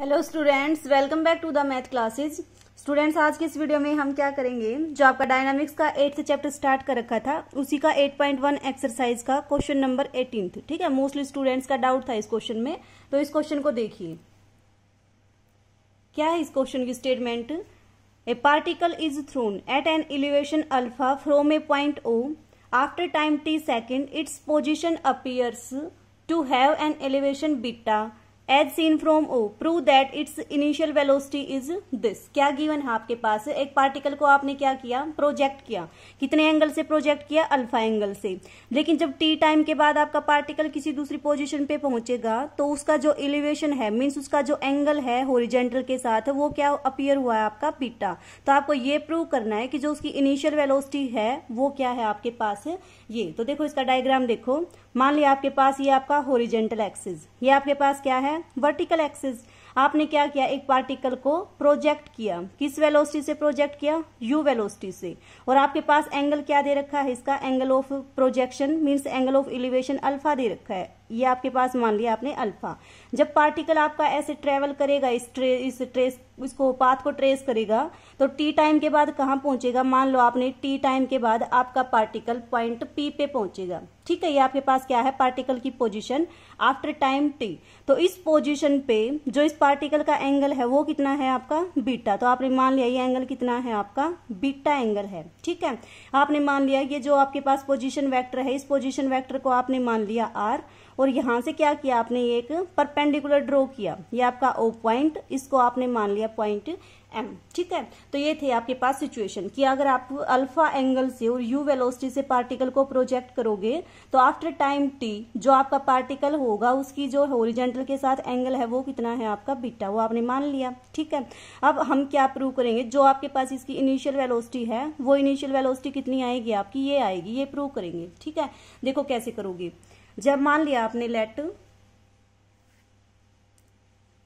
hello students welcome back to the math classes students आज के इस वीडियो में हम क्या करेंगे जो आपका डायनामिक्स का एट्थ चैप्टर स्टार्ट कर रखा था उसी का 8.1 एक्सरसाइज का क्वेश्चन नंबर एटीन ठीक है मोस्टली स्टूडेंट्स का डाउट था इस क्वेश्चन में तो इस क्वेश्चन को देखिए क्या है इस क्वेश्चन की statement a particle is thrown at an elevation alpha from a point O after time T second its position appears to have an elevation beta as seen from O prove that its initial velocity is this क्या given है आपके पास एक particle को आपने क्या किया project किया कितने एंगल से प्रोजेक्ट किया अल्फा एंगल से लेकिन जब टी टाइम के बाद आपका पार्टिकल किसी दूसरी पोजिशन पे पहुंचेगा तो उसका जो एलिवेशन है मीन्स उसका जो एंगल है होरिजेंटल के साथ वो क्या अपियर हुआ है आपका पीटा तो आपको ये प्रूव करना है कि जो उसकी इनिशियल वेलोसिटी है वो क्या है आपके पास ये तो देखो इसका डायग्राम देखो मान लिया आपके पास ये आपका होरिजेंटल एक्सिस ये आपके पास क्या है वर्टिकल एक्सिस आपने क्या किया एक पार्टिकल को प्रोजेक्ट किया किस वेलोसिटी से प्रोजेक्ट किया यू वेलोसिटी से और आपके पास एंगल क्या दे रखा है इसका angle of projection means angle of elevation alpha दे रखा है ये आपके पास मान लिया आपने अल्फा जब पार्टिकल आपका ऐसे ट्रेवल करेगा इस ट्रे इस ट्रेस इसको पाथ को ट्रेस करेगा तो टी टाइम के बाद कहाँ पहुंचेगा मान लो आपने टी टाइम के बाद आपका पार्टिकल पॉइंट पी पे पहुंचेगा ठीक है ये आपके पास क्या है पार्टिकल की पोजीशन आफ्टर टाइम टी तो इस पोजीशन पे जो इस पार्टिकल का एंगल है वो कितना है आपका बीटा तो आपने मान लिया ये एंगल कितना है आपका बीटा एंगल है ठीक है आपने मान लिया ये जो आपके पास पोजिशन वैक्टर है इस पोजिशन वैक्टर को आपने मान लिया आर और यहाँ से क्या किया आपने एक परपेंडिकुलर ड्रॉ किया ये आपका ओ पॉइंट इसको आपने मान लिया पॉइंट एम ठीक है तो ये थे आपके पास सिचुएशन कि अगर आप अल्फा एंगल से और यू वेलोसिटी से पार्टिकल को प्रोजेक्ट करोगे तो आफ्टर टाइम टी जो आपका पार्टिकल होगा उसकी जो होरिजेंटल के साथ एंगल है वो कितना है आपका बीटा वो आपने मान लिया ठीक है अब हम क्या प्रूव करेंगे जो आपके पास इसकी इनिशियल वेलोसिटी है वो इनिशियल वेलोसिटी कितनी आएगी आपकी ये आएगी ये प्रूव करेंगे ठीक है देखो कैसे करोगे जब मान लिया आपने let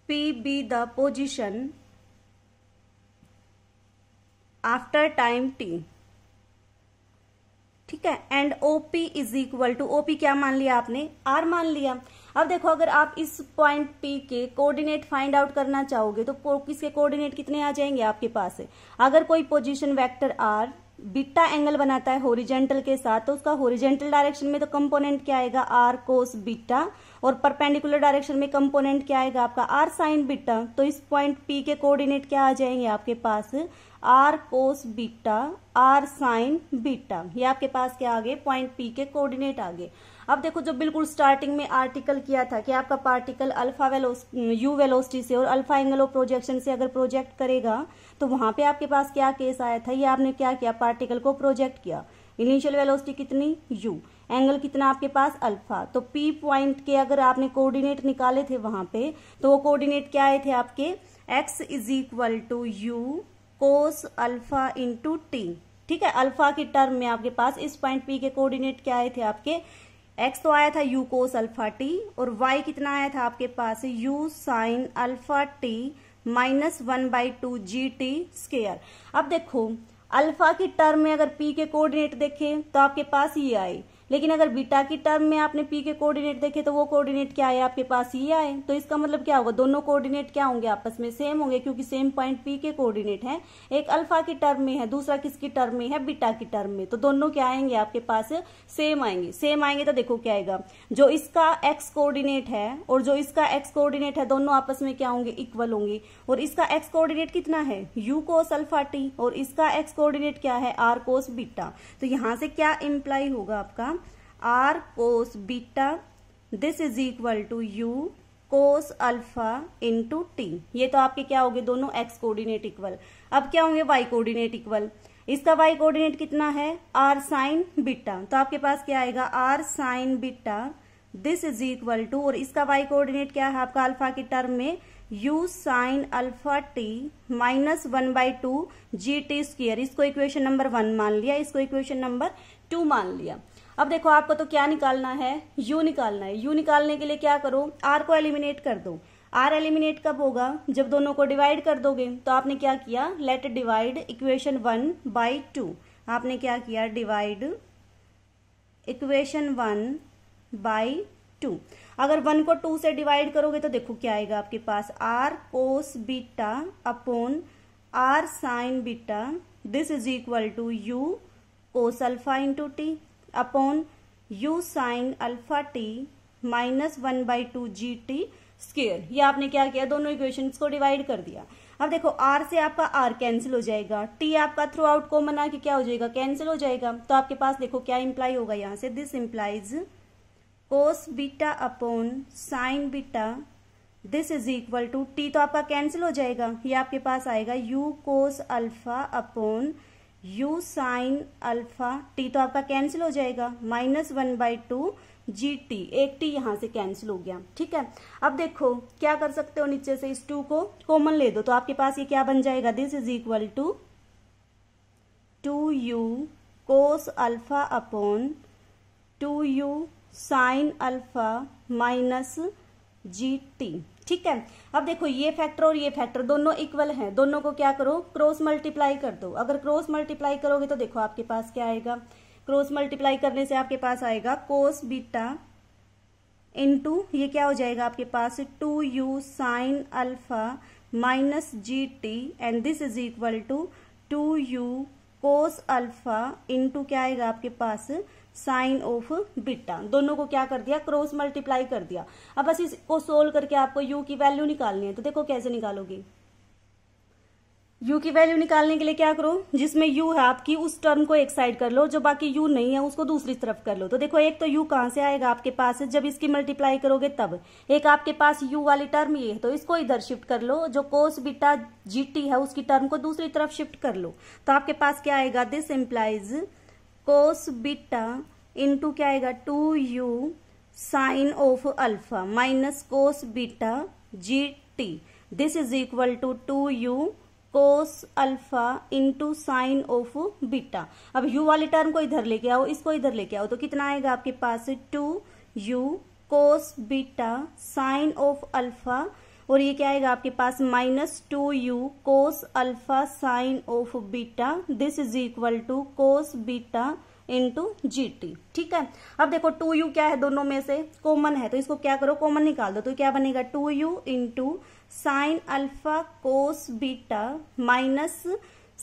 P be the position after time T ठीक है and OP is equal to OP क्या मान लिया आपने आर मान लिया अब देखो अगर आप इस पॉइंट पी के कोऑर्डिनेट फाइंड आउट करना चाहोगे तो किसके कोऑर्डिनेट कितने आ जाएंगे आपके पास है अगर कोई position vector R beta angle बनाता है होरिजेंटल के साथ तो उसका होरिजेंटल डायरेक्शन में तो कंपोनेंट क्या आएगा आर कोस बीटा और परपेंडिकुलर डायरेक्शन में कंपोनेंट क्या आएगा आपका आर साइन बीटा तो इस पॉइंट पी के कोऑर्डिनेट क्या आ जाएंगे आपके पास R cos beta R sine beta ये आपके पास क्या आ गए पॉइंट पी के कोऑर्डिनेट आ गए अब देखो जो बिल्कुल स्टार्टिंग में आर्टिकल किया था कि आपका पार्टिकल अल्फा वेलोस यू वेलोसिटी से और अल्फा एंगल ऑफ प्रोजेक्शन से अगर प्रोजेक्ट करेगा तो वहां पे आपके पास क्या केस आया था ये आपने क्या किया पार्टिकल को प्रोजेक्ट किया इनिशियल वेलोसिटी कितनी यू एंगल कितना आपके पास अल्फा तो पी पॉइंट के अगर आपने कोऑर्डिनेट निकाले थे वहां पे तो वो कोऑर्डिनेट क्या आए थे आपके x is equal to u cos alpha into t ठीक है अल्फा के टर्म में आपके पास इस पॉइंट पी के कोऑर्डिनेट क्या आए थे आपके एक्स तो आया था यू कोस अल्फा टी और वाई कितना आया था आपके पास u sine alpha t minus one by two g t square अब देखो अल्फा की टर्म में अगर पी के कोऑर्डिनेट देखें तो आपके पास ये आई लेकिन अगर बीटा की टर्म में आपने पी के कोऑर्डिनेट देखे तो वो कोऑर्डिनेट क्या आए आपके पास ये आए तो इसका मतलब क्या होगा दोनों कोऑर्डिनेट क्या होंगे आपस में सेम होंगे क्योंकि सेम पॉइंट पी के कोऑर्डिनेट है एक अल्फा की टर्म में है दूसरा किसकी टर्म में है बीटा की टर्म में तो दोनों क्या आएंगे आपके पास सेम आएंगे सेम आएंगे तो देखो क्या आएगा जो इसका एक्स कोऑर्डिनेट है और जो इसका एक्स कोऑर्डिनेट है दोनों आपस में क्या होंगे इक्वल होंगे और इसका एक्स कोऑर्डिनेट कितना है यू कोस अल्फा टी और इसका एक्स कोऑर्डिनेट क्या है आर कोस बीटा तो यहां से क्या इंप्लाई होगा आपका r cos beta this is equal to u cos alpha to t ये तो आपके क्या होंगे दोनों एक्स कोऑर्डिनेट इक्वल अब क्या होंगे वाई कोऑर्डिनेट इक्वल इसका वाई कोऑर्डिनेट कितना है आर साइन बीटा तो आपके पास क्या आएगा R sine beta this is equal to और इसका वाई कोऑर्डिनेट क्या है आपका अल्फा के टर्म में u sine alpha t minus one by two g t स्क्र इसको इक्वेशन नंबर वन मान लिया इसको इक्वेशन नंबर टू मान लिया अब देखो आपको तो क्या निकालना है यू निकालना है यू निकालने के लिए क्या करो आर को एलिमिनेट कर दो आर एलिमिनेट कब होगा जब दोनों को डिवाइड कर दोगे तो आपने क्या किया let divide equation one by two आपने क्या किया divide equation one by two अगर वन को टू से डिवाइड करोगे तो देखो क्या आएगा आपके पास R cos beta upon R sine beta this is equal to u cos alpha into t upon u sine alpha t minus one by two g t square ये आपने क्या किया दोनों इक्वेशन को डिवाइड कर दिया अब देखो आर से आपका आर कैंसिल हो जाएगा टी आपका थ्रू आउट कॉमन आके क्या हो जाएगा कैंसिल हो जाएगा तो आपके पास देखो क्या इंप्लाई होगा यहां से this implies cos beta upon sine beta this is equal to t तो आपका कैंसिल हो जाएगा ये आपके पास आएगा u cos alpha upon u sine alpha t तो आपका कैंसिल हो जाएगा minus one by two g t एक टी यहां से कैंसिल हो गया ठीक है अब देखो क्या कर सकते हो नीचे से इस टू को कॉमन ले दो तो आपके पास ये क्या बन जाएगा this is equal to two u cos alpha upon two u sine alpha minus g t ठीक है अब देखो ये फैक्टर और ये फैक्टर दोनों इक्वल हैं दोनों को क्या करो क्रॉस मल्टीप्लाई कर दो अगर क्रॉस मल्टीप्लाई करोगे तो देखो आपके पास क्या आएगा क्रॉस मल्टीप्लाई करने से आपके पास आएगा कोस बीटा इंटू ये क्या हो जाएगा आपके पास two u sine alpha minus g t and this is equal to two u cos alpha into क्या आएगा आपके पास साइन ऑफ बीटा दोनों को क्या कर दिया क्रॉस मल्टीप्लाई कर दिया अब बस इसको सोल्व करके आपको यू की वैल्यू निकालनी है तो देखो कैसे निकालोगे यू की वैल्यू निकालने के लिए क्या करो जिसमें यू है आपकी उस टर्म को एक साइड कर लो जो बाकी यू नहीं है उसको दूसरी तरफ कर लो तो देखो एक तो यू कहां से आएगा आपके पास जब इसकी मल्टीप्लाई करोगे तब एक आपके पास यू वाली टर्म ये है तो इसको इधर शिफ्ट कर लो जो कोस बीटा टी है उसकी टर्म को दूसरी तरफ शिफ्ट कर लो तो आपके पास क्या आएगा this implies cos beta into क्या आएगा two u sine of alpha minus cos beta g t this is equal to two u cos alpha into sine of beta अब यू वाले टर्म को इधर लेके आओ इसको इधर लेके आओ तो कितना आएगा आपके पास two u cos beta sine of alpha और ये क्या आएगा आपके पास minus two u cos alpha sine of beta this is equal to cos beta into g t ठीक है अब देखो टू यू क्या है दोनों में से कॉमन है तो इसको क्या करो कॉमन निकाल दो तो क्या बनेगा two u into sine alpha cos beta minus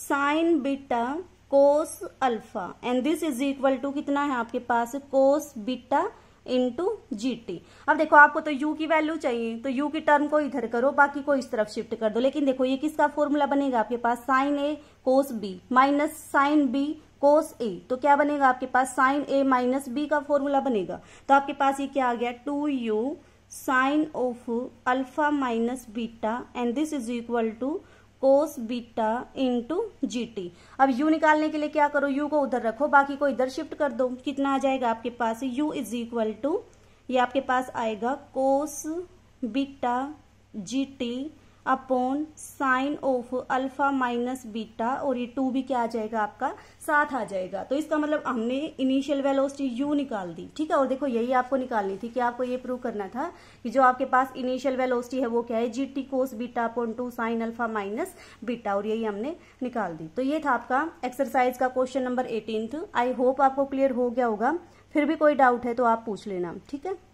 sine beta cos alpha and this is equal to कितना है आपके पास cos beta into g t अब देखो आपको तो यू की वैल्यू चाहिए तो यू की टर्म को इधर करो बाकी को इस तरफ शिफ्ट कर दो लेकिन देखो ये किसका फॉर्मूला बनेगा आपके पास sine A cos B minus sine B cos A तो क्या बनेगा आपके पास साइन ए माइनस बी का फॉर्मूला बनेगा तो आपके पास ये क्या आ गया two u sine of alpha minus beta and this is equal to cos beta into g अब यू निकालने के लिए क्या करो यू को उधर रखो बाकी को इधर शिफ्ट कर दो कितना आ जाएगा आपके पास यू इज इक्वल टू ये आपके पास आएगा cos beta g t upon sine of alpha minus beta और ये टू भी क्या आ जाएगा आपका साथ आ जाएगा तो इसका मतलब हमने इनिशियल वेलोसिटी यू निकाल दी ठीक है और देखो यही आपको निकालनी थी कि आपको ये प्रूव करना था कि जो आपके पास इनिशियल वेलोसिटी है वो क्या है g t cos beta upon two sine alpha minus beta और यही हमने निकाल दी तो ये था आपका एक्सरसाइज का question number eighteen I hope आपको क्लियर हो गया होगा फिर भी कोई डाउट है तो आप पूछ लेना ठीक है